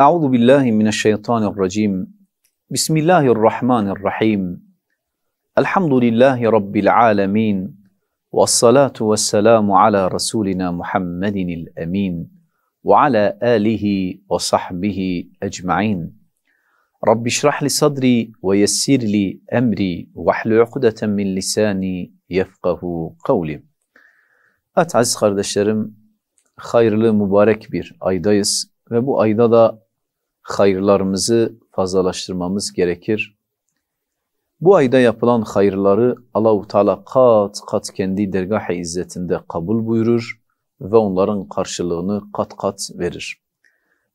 أعوذ بالله من الشيطان الرجيم بسم الله الرحمن الرحيم الحمد لله رب العالمين والصلاة والسلام على رسولنا محمد الأمين وعلى آله وصحبه أجمعين رب اشرح لي صدري ويسر لي أمري واحل عقدة من لساني يفقه قولي Evet aziz kardeşlerim, مبارك بير bir ve bu ayda da hayırlarımızı fazlalaştırmamız gerekir. Bu ayda yapılan hayırları Allahu Teala kat kat kendi dergah-ı izzetinde kabul buyurur ve onların karşılığını kat kat verir.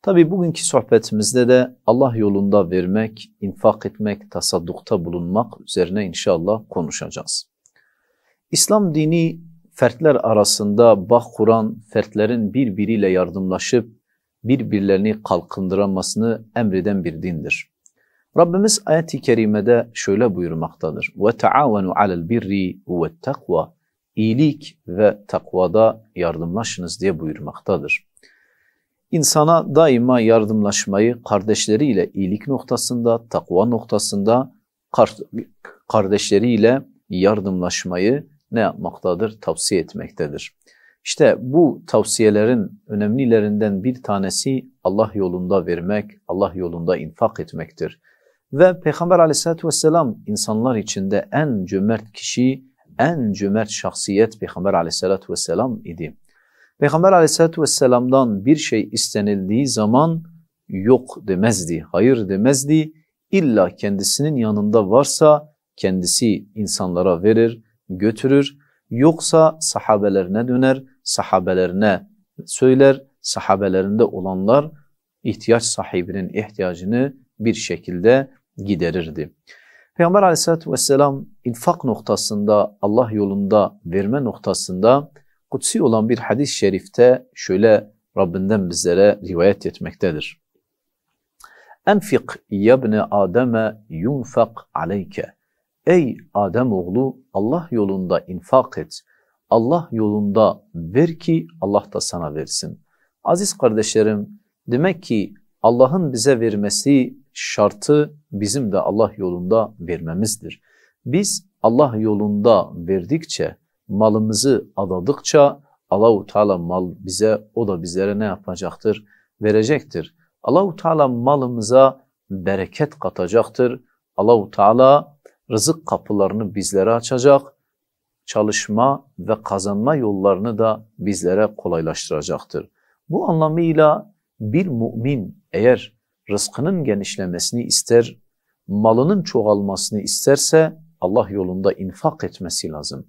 Tabi bugünkü sohbetimizde de Allah yolunda vermek, infak etmek, tasaddukta bulunmak üzerine inşallah konuşacağız. İslam dini fertler arasında bağ kuran, fertlerin birbiriyle yardımlaşıp birbirlerini kalkındıramasını emreden bir dindir. Rabbimiz ayet-i kerimede şöyle buyurmaktadır. وَتَعَاوَنُوا عَلَى الْبِرِّ وَالتَّقْوَى İyilik ve takvada yardımlaşınız diye buyurmaktadır. İnsana daima yardımlaşmayı kardeşleriyle iyilik noktasında, takva noktasında kardeşleriyle yardımlaşmayı ne yapmaktadır? Tavsiye etmektedir. İşte bu tavsiyelerin önemlilerinden bir tanesi Allah yolunda vermek, Allah yolunda infak etmektir. Ve Peygamber aleyhissalatü vesselam insanlar içinde en cömert kişi, en cömert şahsiyet Peygamber aleyhissalatü vesselam idi. Peygamber aleyhissalatü vesselamdan bir şey istenildiği zaman yok demezdi, hayır demezdi. İlla kendisinin yanında varsa kendisi insanlara verir, götürür Yoksa sahabelerine döner, sahabelerine söyler, sahabelerinde olanlar ihtiyaç sahibinin ihtiyacını bir şekilde giderirdi. Peygamber aleyhissalatü vesselam infak noktasında, Allah yolunda verme noktasında kutsi olan bir hadis-i şerifte şöyle Rabbinden bizlere rivayet etmektedir. Enfik yabne Adem'e yunfak aleyke Ey Adem oğlu Allah yolunda infak et. Allah yolunda ver ki Allah da sana versin. Aziz kardeşlerim demek ki Allah'ın bize vermesi şartı bizim de Allah yolunda vermemizdir. Biz Allah yolunda verdikçe, malımızı adadıkça Allahu Teala mal bize, o da bizlere ne yapacaktır? Verecektir. Allahu Teala malımıza bereket katacaktır. Allahu Teala rızık kapılarını bizlere açacak, çalışma ve kazanma yollarını da bizlere kolaylaştıracaktır. Bu anlamıyla bir mümin eğer rızkının genişlemesini ister, malının çoğalmasını isterse Allah yolunda infak etmesi lazım.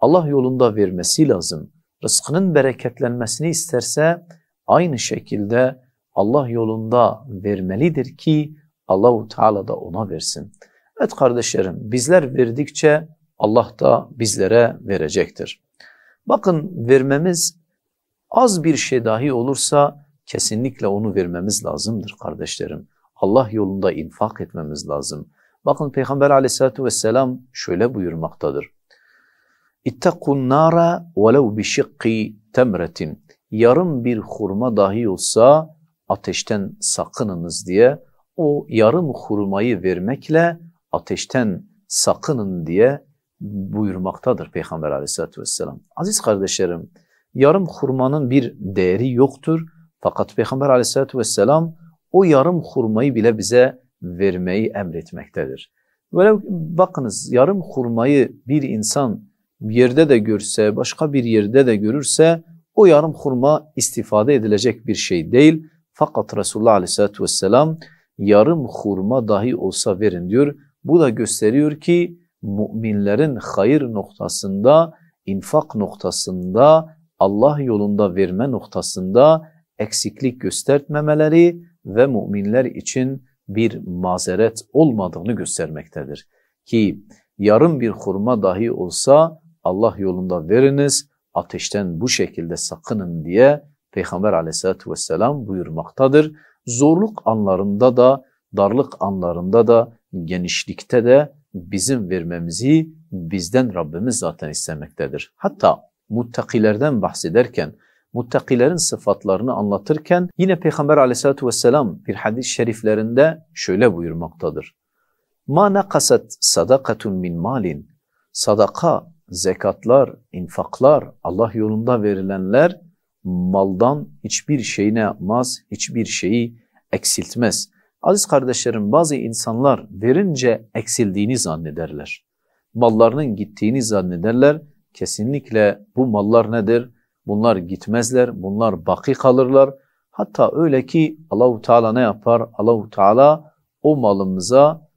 Allah yolunda vermesi lazım. Rızkının bereketlenmesini isterse aynı şekilde Allah yolunda vermelidir ki Allahu Teala da ona versin. Evet kardeşlerim bizler verdikçe Allah da bizlere verecektir. Bakın vermemiz az bir şey dahi olursa kesinlikle onu vermemiz lazımdır kardeşlerim. Allah yolunda infak etmemiz lazım. Bakın Peygamber aleyhissalatu vesselam şöyle buyurmaktadır. İttakun nara velev bi şikki Yarım bir hurma dahi olsa ateşten sakınınız diye o yarım hurmayı vermekle ateşten sakının diye buyurmaktadır Peygamber aleyhissalatü vesselam. Aziz kardeşlerim, yarım hurmanın bir değeri yoktur. Fakat Peygamber aleyhissalatü vesselam o yarım hurmayı bile bize vermeyi emretmektedir. Böyle bakınız yarım hurmayı bir insan bir yerde de görse, başka bir yerde de görürse o yarım hurma istifade edilecek bir şey değil. Fakat Resulullah aleyhissalatü vesselam yarım hurma dahi olsa verin diyor. Bu da gösteriyor ki müminlerin hayır noktasında, infak noktasında, Allah yolunda verme noktasında eksiklik göstermemeleri ve müminler için bir mazeret olmadığını göstermektedir. Ki yarım bir hurma dahi olsa Allah yolunda veriniz, ateşten bu şekilde sakının diye Peygamber aleyhissalatü vesselam buyurmaktadır. Zorluk anlarında da, darlık anlarında da genişlikte de bizim vermemizi bizden Rabbimiz zaten istemektedir. Hatta muttakilerden bahsederken, muttakilerin sıfatlarını anlatırken yine Peygamber aleyhissalatu vesselam bir hadis-i şeriflerinde şöyle buyurmaktadır. Ma nakasat sadakatun min malin. Sadaka, zekatlar, infaklar, Allah yolunda verilenler maldan hiçbir şeyine yapmaz, hiçbir şeyi eksiltmez. Aziz kardeşlerim bazı insanlar verince eksildiğini zannederler. Mallarının gittiğini zannederler. Kesinlikle bu mallar nedir? Bunlar gitmezler, bunlar baki kalırlar. Hatta öyle ki Allahu Teala ne yapar? Allahu Teala o malımıza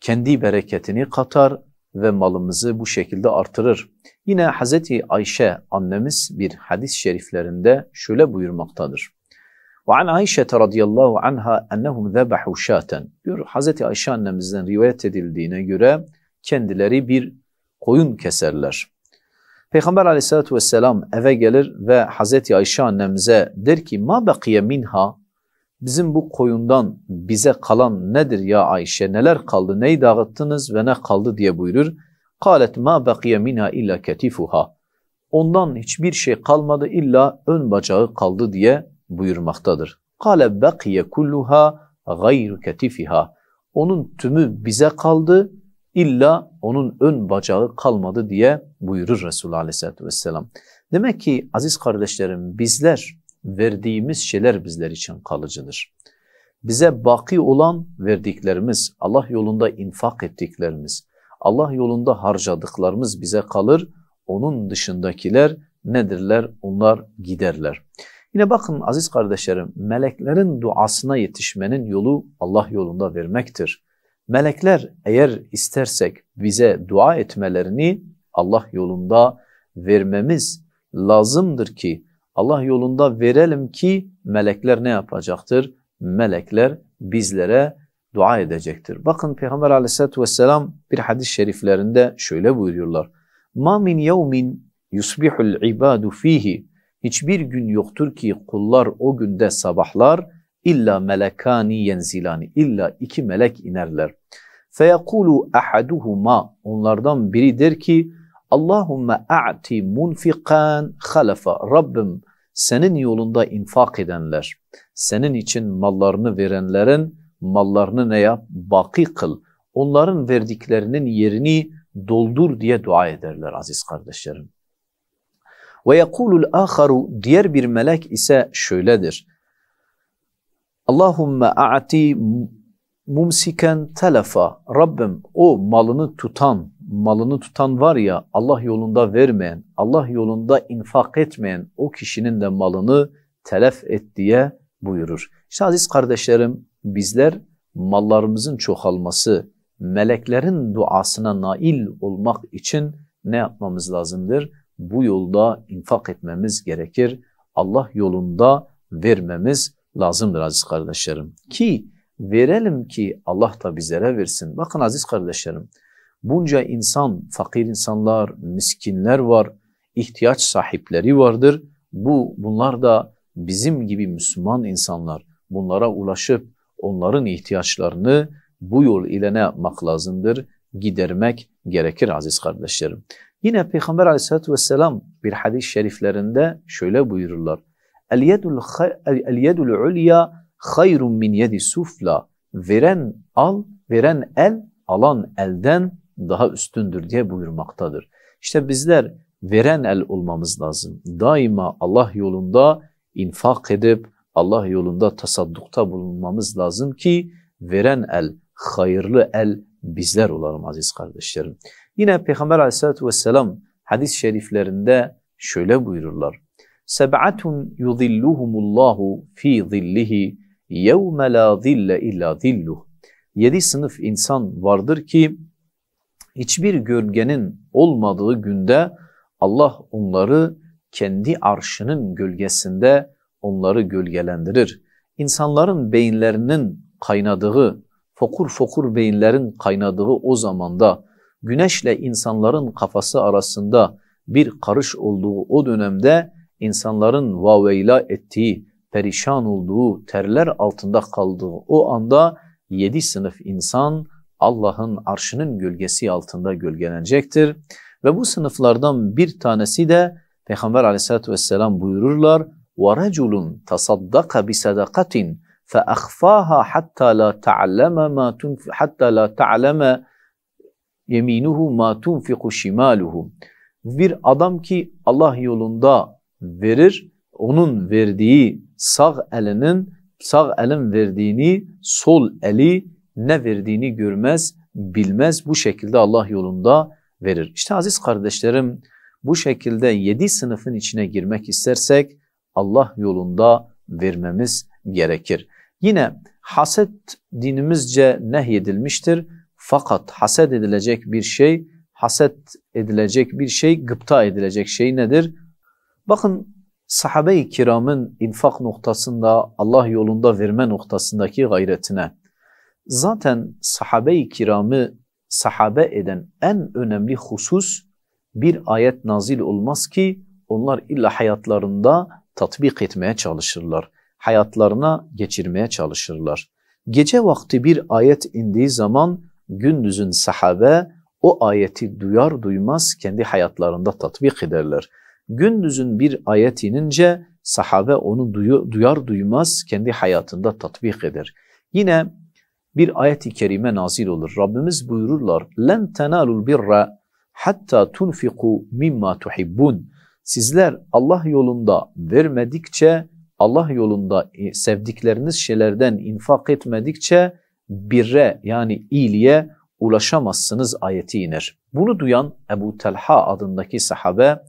kendi bereketini katar ve malımızı bu şekilde artırır. Yine Hazreti Ayşe annemiz bir hadis-i şeriflerinde şöyle buyurmaktadır. Ve وعن Ayşe radıyallahu anha ennehum zebahu şaten. Diyor Hazreti Ayşe annemizden rivayet edildiğine göre kendileri bir koyun keserler. Peygamber aleyhissalatü vesselam eve gelir ve Hazreti Ayşe annemize der ki ma bakiye minha bizim bu koyundan bize kalan nedir ya Ayşe neler kaldı neyi dağıttınız ve ne kaldı diye buyurur. Kalet ma bakiye minha illa ketifuha. Ondan hiçbir şey kalmadı illa ön bacağı kaldı diye buyurmaktadır. Kale bakiye kulluha gayru ketifiha. Onun tümü bize kaldı, illa onun ön bacağı kalmadı diye buyurur Resulullah Aleyhisselatü Vesselam. Demek ki aziz kardeşlerim bizler verdiğimiz şeyler bizler için kalıcıdır. Bize baki olan verdiklerimiz, Allah yolunda infak ettiklerimiz, Allah yolunda harcadıklarımız bize kalır. Onun dışındakiler nedirler? Onlar giderler. Yine bakın aziz kardeşlerim, meleklerin duasına yetişmenin yolu Allah yolunda vermektir. Melekler eğer istersek bize dua etmelerini Allah yolunda vermemiz lazımdır ki Allah yolunda verelim ki melekler ne yapacaktır? Melekler bizlere dua edecektir. Bakın Peygamber aleyhissalatü vesselam bir hadis-i şeriflerinde şöyle buyuruyorlar. "Ma min يَوْمٍ يُصْبِحُ ibadu fihi." Hiçbir gün yoktur ki kullar o günde sabahlar illa melekani yenzilani illa iki melek inerler. Feyekulu ahaduhuma onlardan biri der ki Allahümme a'ti munfikan halefa Rabbim senin yolunda infak edenler, senin için mallarını verenlerin mallarını ne yap? Baki kıl. Onların verdiklerinin yerini doldur diye dua ederler aziz kardeşlerim. Ve yekulul aharu diğer bir melek ise şöyledir. Allahümme a'ti mumsiken telefa. Rabbim o malını tutan, malını tutan var ya Allah yolunda vermeyen, Allah yolunda infak etmeyen o kişinin de malını telef et diye buyurur. İşte aziz kardeşlerim bizler mallarımızın çoğalması, meleklerin duasına nail olmak için ne yapmamız lazımdır? bu yolda infak etmemiz gerekir. Allah yolunda vermemiz lazımdır aziz kardeşlerim. Ki verelim ki Allah da bizlere versin. Bakın aziz kardeşlerim bunca insan, fakir insanlar, miskinler var, ihtiyaç sahipleri vardır. Bu bunlar da bizim gibi Müslüman insanlar bunlara ulaşıp onların ihtiyaçlarını bu yol ile ne yapmak lazımdır? Gidermek gerekir aziz kardeşlerim. Yine Peygamber aleyhissalatü vesselam bir hadis şeriflerinde şöyle buyururlar. El yedul, el yedul ulya hayrun min yedi sufla. Veren al, veren el, alan elden daha üstündür diye buyurmaktadır. İşte bizler veren el olmamız lazım. Daima Allah yolunda infak edip Allah yolunda tasaddukta bulunmamız lazım ki veren el, hayırlı el bizler olalım aziz kardeşlerim. Yine Peygamber aleyhissalatü vesselam hadis-i şeriflerinde şöyle buyururlar. Seb'atun yudilluhumullahu fi zillihi yevme la zille illa zilluh. Yedi sınıf insan vardır ki hiçbir gölgenin olmadığı günde Allah onları kendi arşının gölgesinde onları gölgelendirir. İnsanların beyinlerinin kaynadığı, fokur fokur beyinlerin kaynadığı o zamanda güneşle insanların kafası arasında bir karış olduğu o dönemde insanların vaveyla ettiği, perişan olduğu, terler altında kaldığı o anda yedi sınıf insan Allah'ın arşının gölgesi altında gölgelenecektir. Ve bu sınıflardan bir tanesi de Peygamber aleyhissalatü vesselam buyururlar وَرَجُلٌ تَصَدَّقَ بِسَدَقَةٍ فَأَخْفَاهَا حَتَّى لَا تَعْلَمَ مَا تُنْفِ حَتَّى لَا تَعْلَمَ yeminuhu ma tunfiku şimaluhu. Bir adam ki Allah yolunda verir, onun verdiği sağ elinin sağ elin verdiğini sol eli ne verdiğini görmez, bilmez. Bu şekilde Allah yolunda verir. İşte aziz kardeşlerim bu şekilde yedi sınıfın içine girmek istersek Allah yolunda vermemiz gerekir. Yine haset dinimizce nehyedilmiştir fakat haset edilecek bir şey, haset edilecek bir şey, gıpta edilecek şey nedir? Bakın sahabe-i kiramın infak noktasında, Allah yolunda verme noktasındaki gayretine. Zaten sahabe-i kiramı sahabe eden en önemli husus bir ayet nazil olmaz ki onlar illa hayatlarında tatbik etmeye çalışırlar. Hayatlarına geçirmeye çalışırlar. Gece vakti bir ayet indiği zaman gündüzün sahabe o ayeti duyar duymaz kendi hayatlarında tatbik ederler. Gündüzün bir ayet inince sahabe onu duyar duymaz kendi hayatında tatbik eder. Yine bir ayet-i kerime nazil olur. Rabbimiz buyururlar. Lem tenalul birra hatta tunfiku mimma tuhibbun. Sizler Allah yolunda vermedikçe, Allah yolunda e, sevdikleriniz şeylerden infak etmedikçe birre yani iyiliğe ulaşamazsınız ayeti iner. Bunu duyan Ebu Telha adındaki sahabe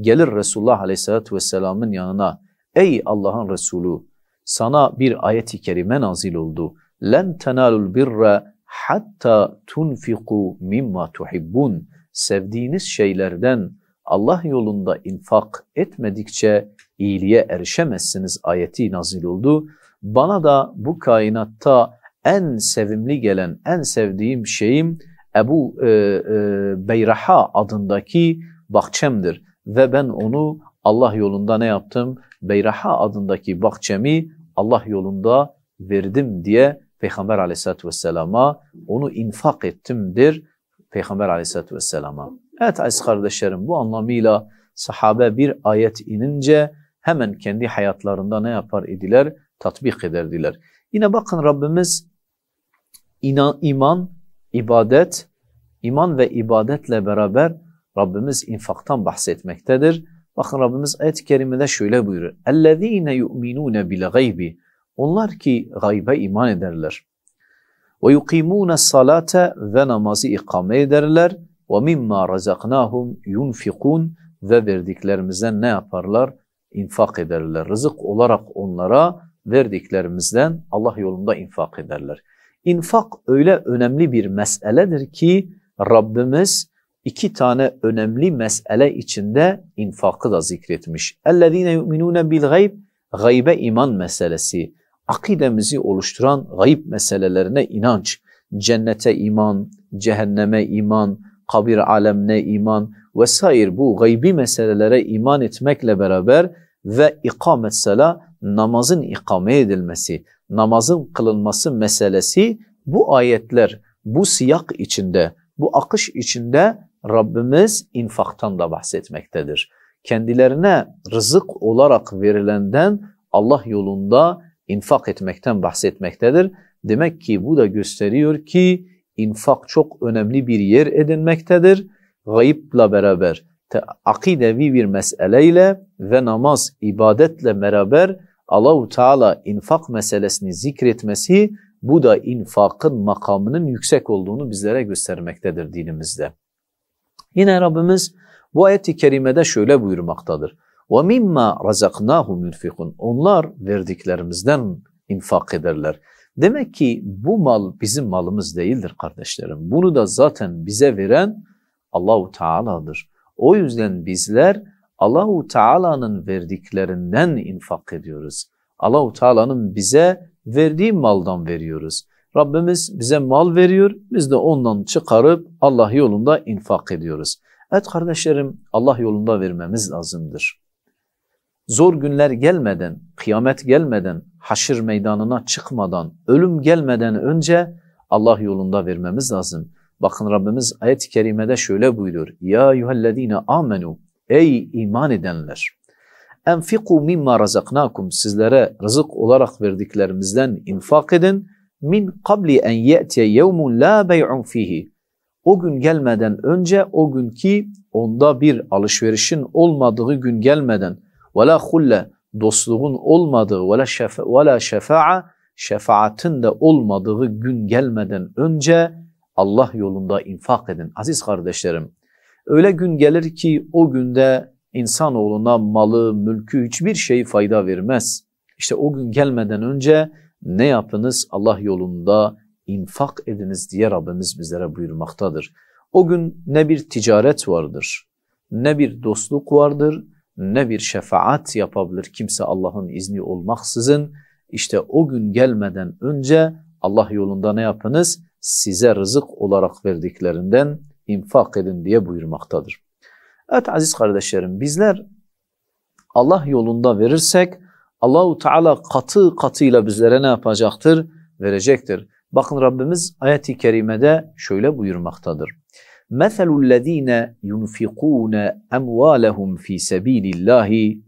gelir Resulullah Aleyhisselatü Vesselam'ın yanına ''Ey Allah'ın Resulü sana bir ayeti i kerime nazil oldu. Len tenalul birre hatta tunfiku mimma tuhibbun.'' Sevdiğiniz şeylerden Allah yolunda infak etmedikçe iyiliğe erişemezsiniz ayeti nazil oldu. Bana da bu kainatta en sevimli gelen, en sevdiğim şeyim Ebu e, e, Beyraha adındaki bahçemdir. Ve ben onu Allah yolunda ne yaptım? Beyraha adındaki bahçemi Allah yolunda verdim diye Peygamber aleyhissalatü vesselama onu infak ettimdir Peygamber aleyhissalatü vesselama. Evet aziz kardeşlerim bu anlamıyla sahabe bir ayet inince hemen kendi hayatlarında ne yapar idiler? Tatbik ederdiler. Yine bakın Rabbimiz inan, iman, ibadet, iman ve ibadetle beraber Rabbimiz infaktan bahsetmektedir. Bakın Rabbimiz ayet-i kerimede şöyle buyuruyor. اَلَّذ۪ينَ يُؤْمِنُونَ بِالْغَيْبِ Onlar ki gaybe iman ederler. وَيُقِيمُونَ الصَّلَاةَ Ve namazı ikame ederler. وَمِمَّا رَزَقْنَاهُمْ يُنْفِقُونَ Ve verdiklerimizden ne yaparlar? İnfak ederler. Rızık olarak onlara verdiklerimizden Allah yolunda infak ederler. İnfak öyle önemli bir meseledir ki Rabbimiz iki tane önemli mesele içinde infakı da zikretmiş. اَلَّذ۪ينَ يُؤْمِنُونَ بِالْغَيْبِ Gaybe iman meselesi, akidemizi oluşturan gayb meselelerine inanç, cennete iman, cehenneme iman, kabir alemine iman vesaire bu gaybi meselelere iman etmekle beraber ve ikamet sala namazın ikame edilmesi, namazın kılınması meselesi bu ayetler, bu siyak içinde, bu akış içinde Rabbimiz infaktan da bahsetmektedir. Kendilerine rızık olarak verilenden Allah yolunda infak etmekten bahsetmektedir. Demek ki bu da gösteriyor ki infak çok önemli bir yer edinmektedir. Gayıpla beraber, akidevi bir meseleyle ve namaz, ibadetle beraber Allahu Teala infak meselesini zikretmesi bu da infakın makamının yüksek olduğunu bizlere göstermektedir dinimizde. Yine Rabbimiz bu ayet-i kerimede şöyle buyurmaktadır. وَمِمَّا رَزَقْنَاهُمْ يُنْفِقُونَ Onlar verdiklerimizden infak ederler. Demek ki bu mal bizim malımız değildir kardeşlerim. Bunu da zaten bize veren Allahu Teala'dır. O yüzden bizler Allahu Teala'nın verdiklerinden infak ediyoruz. Allahu Teala'nın bize verdiği maldan veriyoruz. Rabbimiz bize mal veriyor, biz de ondan çıkarıp Allah yolunda infak ediyoruz. Evet kardeşlerim, Allah yolunda vermemiz lazımdır. Zor günler gelmeden, kıyamet gelmeden, haşir meydanına çıkmadan, ölüm gelmeden önce Allah yolunda vermemiz lazım. Bakın Rabbimiz ayet-i kerimede şöyle buyuruyor. Ya eyyühellezine amenu Ey iman edenler! Enfiku mimma razaknakum sizlere rızık olarak verdiklerimizden infak edin. Min kabli en ye'tiye yevmun la bey'un fihi. O gün gelmeden önce o gün ki onda bir alışverişin olmadığı gün gelmeden ve la hulle dostluğun olmadığı ve la şefa şefaatin de olmadığı gün gelmeden önce Allah yolunda infak edin. Aziz kardeşlerim Öyle gün gelir ki o günde insanoğluna malı, mülkü hiçbir şey fayda vermez. İşte o gün gelmeden önce ne yapınız? Allah yolunda infak ediniz diye Rabbimiz bizlere buyurmaktadır. O gün ne bir ticaret vardır, ne bir dostluk vardır, ne bir şefaat yapabilir kimse Allah'ın izni olmaksızın. İşte o gün gelmeden önce Allah yolunda ne yapınız? Size rızık olarak verdiklerinden infak edin diye buyurmaktadır. Evet aziz kardeşlerim bizler Allah yolunda verirsek Allahu Teala katı katıyla bizlere ne yapacaktır? Verecektir. Bakın Rabbimiz ayet-i kerimede şöyle buyurmaktadır. مَثَلُ الَّذ۪ينَ يُنْفِقُونَ اَمْوَالَهُمْ ف۪ي سَب۪يلِ اللّٰهِ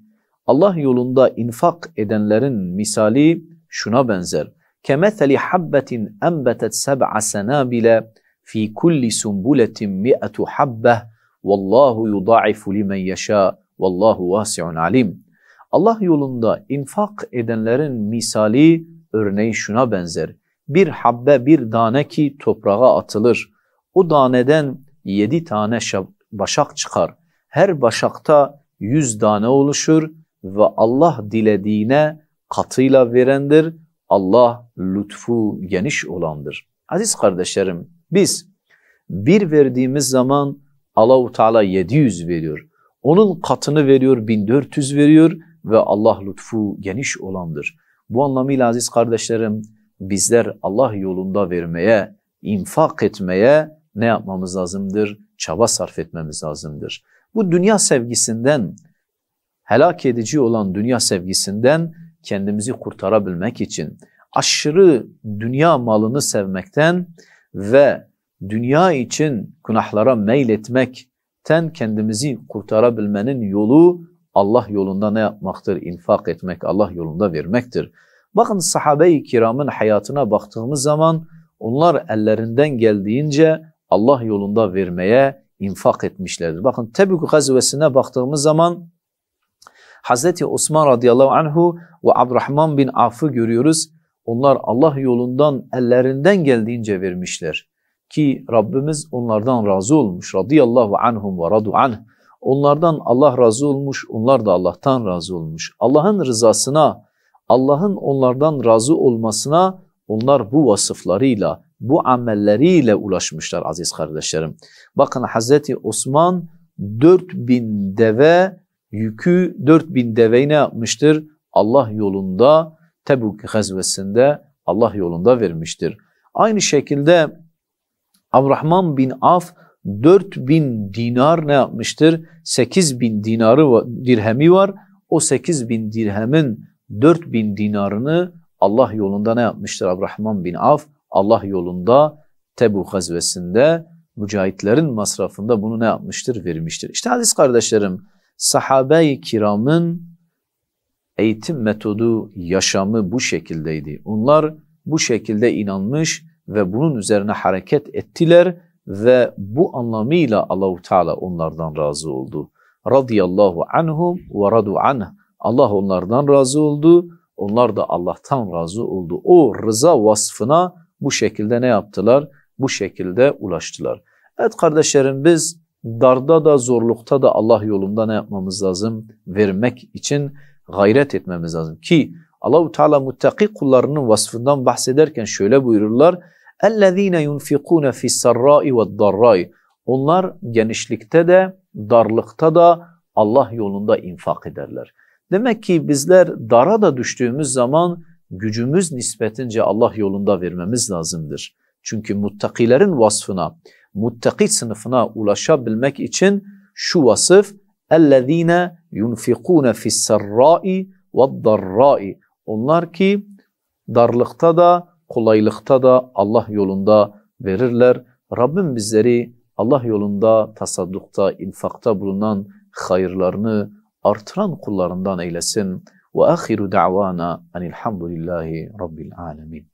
Allah yolunda infak edenlerin misali şuna benzer. كَمَثَلِ حَبَّةٍ اَنْبَتَتْ سَبْعَ سَنَابِلَ fi kulli sumbuletin mi'atu habbeh vallahu yudaifu limen yaşa vallahu vasi'un alim. Allah yolunda infak edenlerin misali örneği şuna benzer. Bir habbe bir tane ki toprağa atılır. O daneden yedi tane başak çıkar. Her başakta yüz tane oluşur ve Allah dilediğine katıyla verendir. Allah lütfu geniş olandır. Aziz kardeşlerim, biz bir verdiğimiz zaman Allahu Teala 700 veriyor. Onun katını veriyor 1400 veriyor ve Allah lütfu geniş olandır. Bu anlamıyla aziz kardeşlerim bizler Allah yolunda vermeye, infak etmeye ne yapmamız lazımdır? Çaba sarf etmemiz lazımdır. Bu dünya sevgisinden, helak edici olan dünya sevgisinden kendimizi kurtarabilmek için aşırı dünya malını sevmekten, ve dünya için günahlara meyletmekten kendimizi kurtarabilmenin yolu Allah yolunda ne yapmaktır? İnfak etmek, Allah yolunda vermektir. Bakın sahabe-i kiramın hayatına baktığımız zaman onlar ellerinden geldiğince Allah yolunda vermeye infak etmişlerdir. Bakın Tebük gazvesine baktığımız zaman Hazreti Osman radıyallahu anhu ve Abdurrahman bin Af'ı görüyoruz. Onlar Allah yolundan ellerinden geldiğince vermişler. Ki Rabbimiz onlardan razı olmuş. Radıyallahu anhum ve radu anh. Onlardan Allah razı olmuş, onlar da Allah'tan razı olmuş. Allah'ın rızasına, Allah'ın onlardan razı olmasına onlar bu vasıflarıyla, bu amelleriyle ulaşmışlar aziz kardeşlerim. Bakın Hazreti Osman 4000 deve yükü 4000 deve ne yapmıştır? Allah yolunda Tebuk gazvesinde Allah yolunda vermiştir. Aynı şekilde Abrahman bin Af 4000 dinar ne yapmıştır? 8000 dinarı dirhemi var. O 8000 dirhemin 4000 dinarını Allah yolunda ne yapmıştır Abrahman bin Af? Allah yolunda Tebuk gazvesinde mücahitlerin masrafında bunu ne yapmıştır? Vermiştir. İşte hadis kardeşlerim sahabe-i kiramın eğitim metodu, yaşamı bu şekildeydi. Onlar bu şekilde inanmış ve bunun üzerine hareket ettiler ve bu anlamıyla Allahu Teala onlardan razı oldu. Radiyallahu anhum ve radu anh. Allah onlardan razı oldu. Onlar da Allah'tan razı oldu. O rıza vasfına bu şekilde ne yaptılar? Bu şekilde ulaştılar. Evet kardeşlerim biz darda da zorlukta da Allah yolunda ne yapmamız lazım? Vermek için gayret etmemiz lazım. Ki Allahu Teala muttaki kullarının vasfından bahsederken şöyle buyururlar. اَلَّذ۪ينَ يُنْفِقُونَ فِي السَّرَّاءِ وَالضَّرَّاءِ Onlar genişlikte de, darlıkta da Allah yolunda infak ederler. Demek ki bizler dara da düştüğümüz zaman gücümüz nispetince Allah yolunda vermemiz lazımdır. Çünkü muttakilerin vasfına, muttaki sınıfına ulaşabilmek için şu vasıf اَلَّذ۪ينَ yunfikune fis-serrai ve'd-darrai. Onlar ki darlıkta da kolaylıkta da Allah yolunda verirler. Rabbim bizleri Allah yolunda, tasaddukta, infakta bulunan hayırlarını artıran kullarından eylesin. Ve ahiru da'vana enilhamdülillahi rabbil alemin.